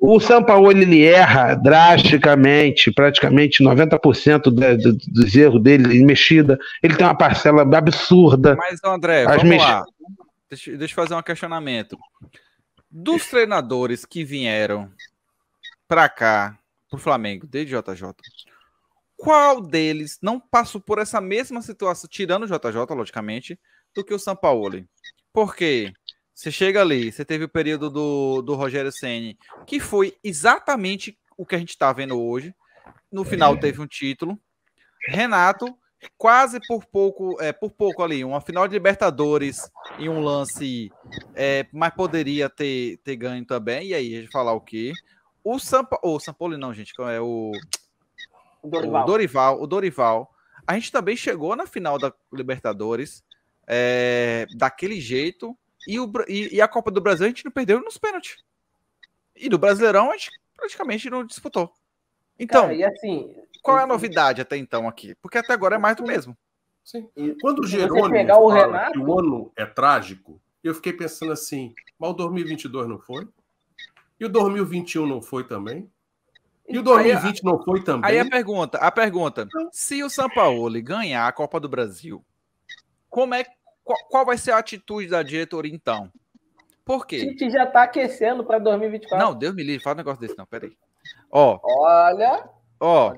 O Sampaoli ele erra drasticamente, praticamente 90% do, do, dos erros dele em mexida. Ele tem uma parcela absurda. Mas, André, vamos mex... lá. Deixa, deixa eu fazer um questionamento. Dos treinadores que vieram para cá, pro Flamengo, desde JJ, qual deles não passou por essa mesma situação, tirando o JJ, logicamente, do que o Sampaoli? quê? Você chega ali, você teve o período do, do Rogério Ceni, que foi exatamente o que a gente está vendo hoje. No final é. teve um título. Renato, quase por pouco, é, por pouco ali, uma final de Libertadores e um lance, é, mas poderia ter, ter ganho também. E aí, a gente falar o quê? O Sampa, o Sampoli não, gente, é o, o Dorival. o Dorival, o Dorival. A gente também chegou na final da Libertadores é, daquele jeito e, o, e, e, a Copa do Brasil a gente não perdeu nos pênaltis. E do Brasileirão a gente praticamente não disputou. Então, Cara, e assim, qual é a novidade até então aqui? Porque até agora é mais do mesmo. Sim. Quando o Jerônimo pegar o Renato... que o ano é trágico, eu fiquei pensando assim, mas o 2022 não foi? E o 2021 não foi também? E o 2020 então, aí, é- não foi também? Aí a pergunta, a pergunta, se o São Paulo ganhar a Copa do Brasil, como é, qual, qual vai ser a atitude da diretoria então? Por quê? gente já tá aquecendo para 2024. Não, Deus me livre, fala um negócio desse não, peraí. Ó. Olha. Ó.